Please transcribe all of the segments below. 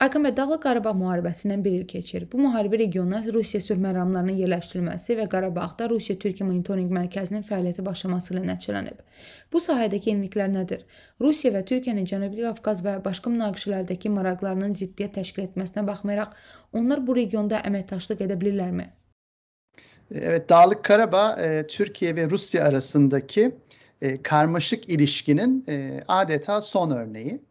Ağamədağlı Qarabağ müharibəsindən 1 il keçir. Bu müharibə regionuna Rusiya sülh məramlarının yerləşdirilməsi və Qarabağda Rusiya-Türkiyə monitorinq mərkəzinin fəaliyyəti başlaması ilə nəticələnib. Bu sahədəki yeniliklər nədir? Rusiya və Türkiyənin Cənubi Qafqaz və başqa münaqişələrdəki maraqlarının ziddiyyət təşkil etməsinə baxmayaraq, onlar bu regionda əməkdaşlıq edə bilirlərmi? Evet, Dağlık Karabağ e, Türkiye ve Rusya arasındaki e, karmaşık ilişkinin e, adeta son örneği.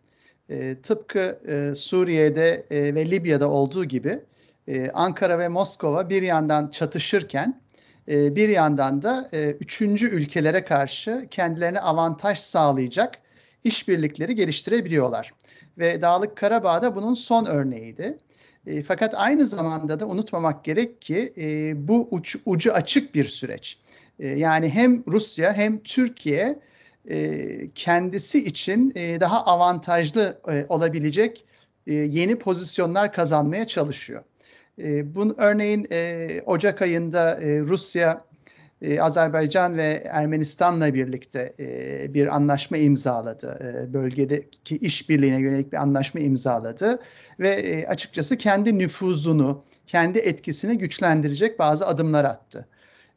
E, tıpkı e, Suriye'de e, ve Libya'da olduğu gibi e, Ankara ve Moskova bir yandan çatışırken e, bir yandan da e, üçüncü ülkelere karşı kendilerine avantaj sağlayacak işbirlikleri geliştirebiliyorlar. Ve Dağlık Karabağ'da bunun son örneğiydi. E, fakat aynı zamanda da unutmamak gerek ki e, bu uç, ucu açık bir süreç. E, yani hem Rusya hem Türkiye e, kendisi için e, daha avantajlı e, olabilecek yeni pozisyonlar kazanmaya çalışıyor. bunun örneğin Ocak ayında Rusya, Azerbaycan ve Ermenistan'la birlikte bir anlaşma imzaladı. bölgedeki işbirliğine yönelik bir anlaşma imzaladı ve açıkçası kendi nüfuzunu, kendi etkisini güçlendirecek bazı adımlar attı.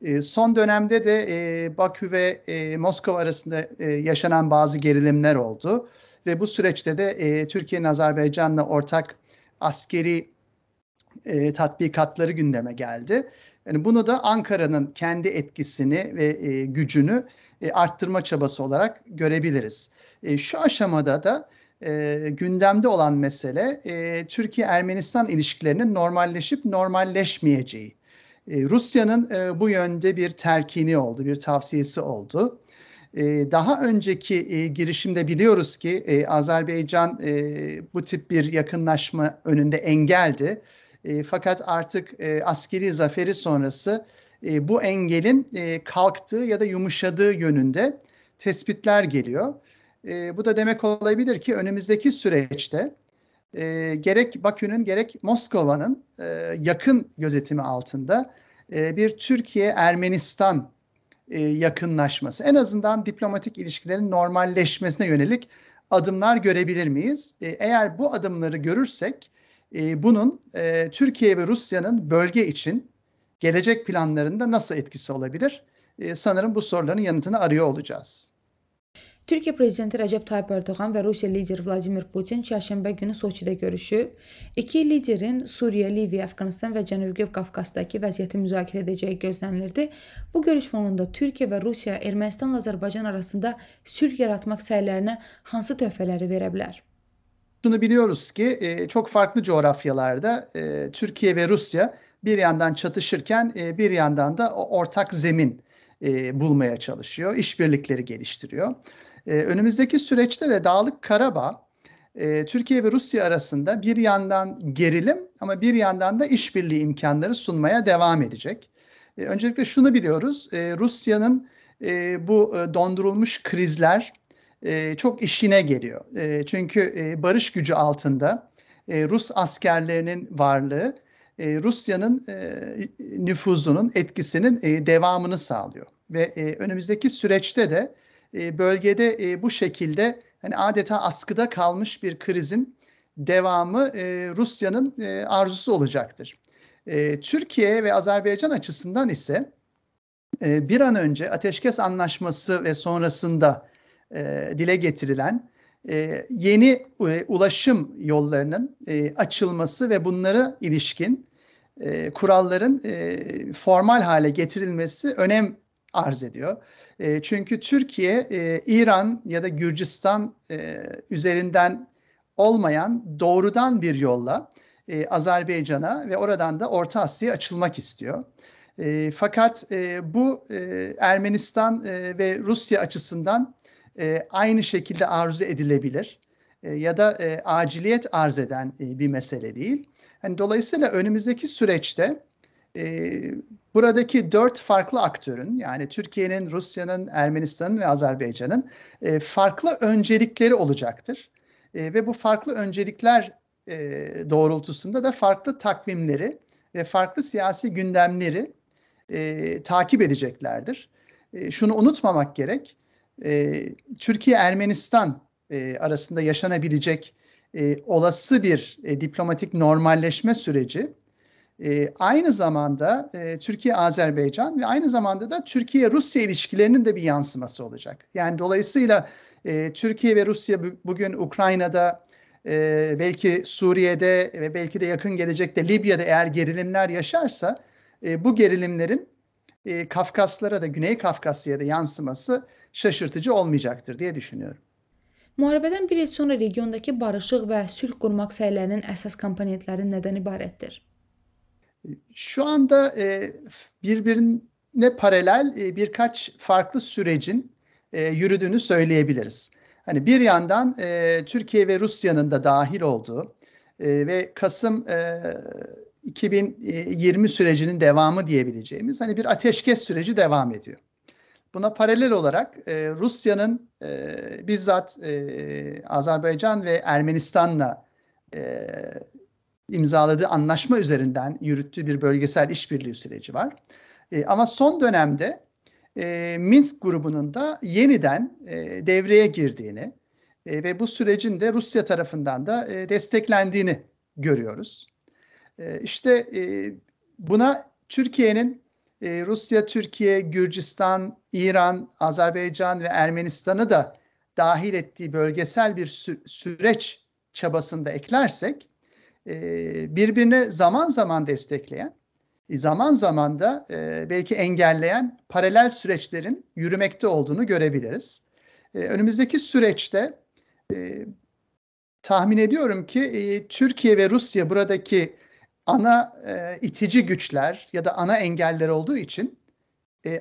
Ee, son dönemde de e, Bakü ve e, Moskova arasında e, yaşanan bazı gerilimler oldu ve bu süreçte de e, Türkiye'nin Azerbaycan'la ortak askeri tatbikatları gündeme geldi. Yani bunu da Ankara'nın kendi etkisini ve gücünü e, arttırma çabası olarak görebiliriz. şu aşamada da gündemde olan mesele Türkiye-Ermenistan ilişkilerinin normalleşip normalleşmeyeceği. Ee, Rusya'nın e, bu yönde bir telkini oldu, bir tavsiyesi oldu. Ee, daha önceki e, girişimde biliyoruz ki e, Azerbaycan bu tip bir yakınlaşma önünde engeldi. fakat artık askeri zaferi sonrası bu engelin e, kalktığı ya da yumuşadığı yönünde tespitler geliyor. bu da demek olabilir ki önümüzdeki süreçte gerek Bakü'nün gerek Moskova'nın yakın gözetimi altında e, bir Türkiye-Ermenistan e, yakınlaşması, en azından diplomatik ilişkilerin normalleşmesine yönelik adımlar görebilir miyiz? E, eğer bu adımları görürsek, bunun Türkiye ve Rusya'nın bölge için gelecek planlarında nasıl etkisi olabilir? sanırım bu soruların yanıtını arıyor olacağız. Türkiye prezidenti Recep Tayyip Erdoğan ve Rusiya lideri Vladimir Putin Çarşamba günü Soçidə görüşüb. İki liderin Suriye, Liviya, Afganistan ve Cənubi Qafqazdakı vəziyyəti müzakirə edəcəyi gözlənilirdi. Bu görüş fonunda Türkiyə və Rusiya Ermənistanla Azerbaycan arasında sülh yaratmaq səylərinə hansı töhfələri verə bilər? Şunu biliyoruz ki, e, çok farklı coğrafyalarda e, Türkiye ve Rusya bir yandan çatışırken e, bir yandan da ortak zemin bulmaya çalışıyor, işbirlikleri geliştiriyor. Ee, önümüzdeki süreçte de Dağlık Karabağ e, Türkiye ve Rusya arasında bir yandan gerilim ama bir yandan da işbirliği imkanları sunmaya devam edecek. E, öncelikle şunu biliyoruz, e, Rusya'nın bu dondurulmuş krizler çok işine geliyor. çünkü barış gücü altında Rus askerlerinin varlığı Rusya'nın nüfuzunun etkisinin devamını sağlıyor. Ve önümüzdeki süreçte de ee, bölgede e, bu şekilde hani adeta askıda kalmış bir krizin devamı e, Rusya'nın e, arzusu olacaktır. Türkiye ve Azerbaycan açısından ise bir an önce ateşkes anlaşması ve sonrasında dile getirilen yeni ulaşım yollarının açılması ve bunlara ilişkin kuralların formal hale getirilmesi önem arz ediyor. E, çünkü Türkiye e, İran ya da Gürcistan e, üzerinden olmayan doğrudan bir yolla e, Azerbaycan'a ve oradan da Orta Asya'ya açılmak istiyor. E, fakat e, bu e, Ermenistan e, ve Rusya açısından e, aynı şekilde arzu edilebilir e, ya da e, aciliyet arz eden e, bir mesele değil. Yani dolayısıyla önümüzdeki süreçte e, buradaki dört farklı aktörün yani Türkiye'nin, Rusya'nın, Ermenistan'ın ve Azerbaycan'ın e, farklı öncelikleri olacaktır. E, ve bu farklı öncelikler e, doğrultusunda da farklı takvimleri ve farklı siyasi gündemleri e, takip edeceklerdir. E, şunu unutmamak gerek, e, Türkiye-Ermenistan e, arasında yaşanabilecek e, olası bir e, diplomatik normalleşme süreci e, aynı zamanda e, Türkiye-Azerbaycan ve aynı zamanda da Türkiye-Rusya ilişkilerinin de bir yansıması olacak. Yani dolayısıyla e, Türkiye ve Rusya bugün Ukrayna'da e, belki Suriye'de ve belki de yakın gelecekte Libya'da eğer gerilimler yaşarsa e, bu gerilimlerin e, Kafkaslara da Güney Kafkasya'da yansıması şaşırtıcı olmayacaktır diye düşünüyorum. Müharibədən bir il sonra regiondakı barışıq və sülh qurmaq səylərinin əsas komponentləri nədən ibarətdir? Şu anda e, birbirine paralel e, birkaç farklı sürecin e, yürüdüğünü söyleyebiliriz. Hani bir yandan e, Türkiye ve Rusya'nın da dahil olduğu e, ve Kasım e, 2020 sürecinin devamı diyebileceğimiz hani bir ateşkes süreci devam ediyor. Buna paralel olarak e, Rusya'nın e, bizzat e, Azerbaycan ve Ermenistan'la e, imzaladığı anlaşma üzerinden yürüttüğü bir bölgesel işbirliği süreci var. E, ama son dönemde e, Minsk grubunun da yeniden e, devreye girdiğini e, ve bu sürecin de Rusya tarafından da e, desteklendiğini görüyoruz. E, işte e, buna Türkiye'nin e, Rusya, Türkiye, Gürcistan, İran, Azerbaycan ve Ermenistan'ı da dahil ettiği bölgesel bir sü- süreç çabasında eklersek e, birbirine zaman zaman destekleyen, e, zaman zaman da e, belki engelleyen paralel süreçlerin yürümekte olduğunu görebiliriz. E, önümüzdeki süreçte tahmin ediyorum ki Türkiye ve Rusya buradaki ana itici güçler ya da ana engeller olduğu için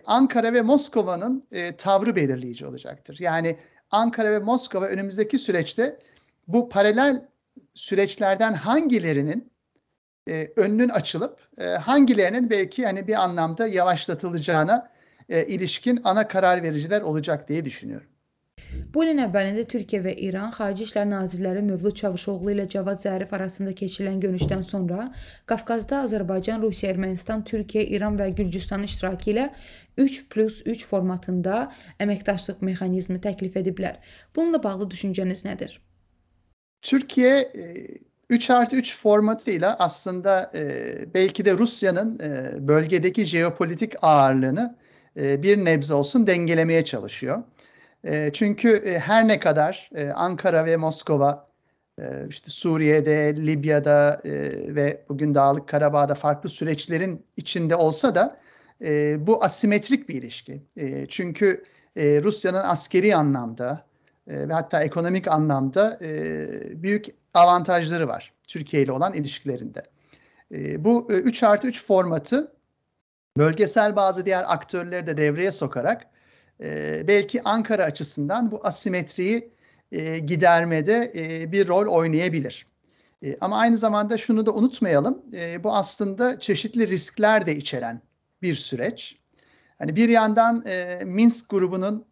Ankara ve Moskova'nın e, tavrı belirleyici olacaktır. Yani Ankara ve Moskova önümüzdeki süreçte bu paralel süreçlerden hangilerinin e, önünün açılıp e, hangilerinin belki hani bir anlamda yavaşlatılacağına e, ilişkin ana karar vericiler olacak diye düşünüyorum. Bu ilin əvvəlində Türkiyə və İran Xarici İşlər Nazirləri Mövlud Çavuşoğlu ilə Cavad Zərif arasında keçirilən görüşdən sonra Qafqazda Azərbaycan, Rusiya, Ermənistan, Türkiyə, İran və Gürcüstan iştirakı ilə 3+3 formatında əməkdaşlıq mexanizmi təklif ediblər. Bununla bağlı düşüncəniz nədir? Türkiye 3 e, artı 3 formatıyla aslında e, belki de Rusya'nın e, bölgedeki jeopolitik ağırlığını bir nebze olsun dengelemeye çalışıyor. çünkü her ne kadar Ankara ve Moskova işte Suriye'de, Libya'da ve bugün Dağlık Karabağ'da farklı süreçlerin içinde olsa da bu asimetrik bir ilişki. çünkü Rusya'nın askeri anlamda ee, ve hatta ekonomik anlamda e, büyük avantajları var Türkiye ile olan ilişkilerinde. E, bu e, 3 artı 3 formatı bölgesel bazı diğer aktörleri de devreye sokarak e, belki Ankara açısından bu asimetriyi e, gidermede e, bir rol oynayabilir. E, ama aynı zamanda şunu da unutmayalım, e, bu aslında çeşitli riskler de içeren bir süreç. Hani bir yandan e, Minsk grubunun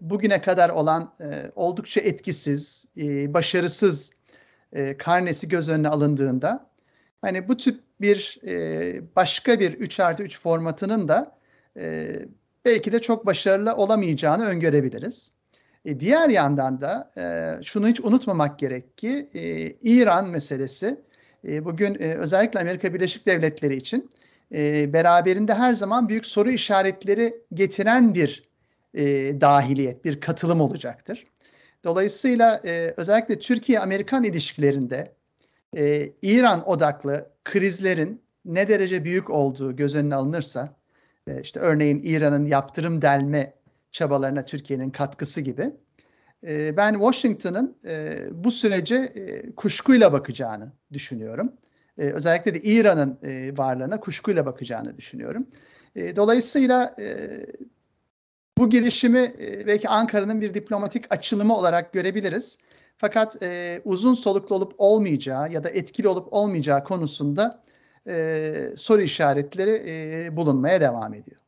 bugüne kadar olan e, oldukça etkisiz, e, başarısız e, karnesi göz önüne alındığında hani bu tip bir e, başka bir 3 artı 3 formatının da e, belki de çok başarılı olamayacağını öngörebiliriz. E, diğer yandan da e, şunu hiç unutmamak gerek ki e, İran meselesi e, bugün e, özellikle Amerika Birleşik Devletleri için e, beraberinde her zaman büyük soru işaretleri getiren bir e, dahiliyet, bir katılım olacaktır. Dolayısıyla e, özellikle Türkiye-Amerikan ilişkilerinde e, İran odaklı krizlerin ne derece büyük olduğu göz önüne alınırsa, e, işte örneğin İran'ın yaptırım delme çabalarına Türkiye'nin katkısı gibi, e, ben Washington'ın e, bu sürece e, kuşkuyla bakacağını düşünüyorum. E, özellikle de İran'ın e, varlığına kuşkuyla bakacağını düşünüyorum. E, dolayısıyla e, bu girişimi e, belki Ankara'nın bir diplomatik açılımı olarak görebiliriz. Fakat e, uzun soluklu olup olmayacağı ya da etkili olup olmayacağı konusunda e, soru işaretleri e, bulunmaya devam ediyor.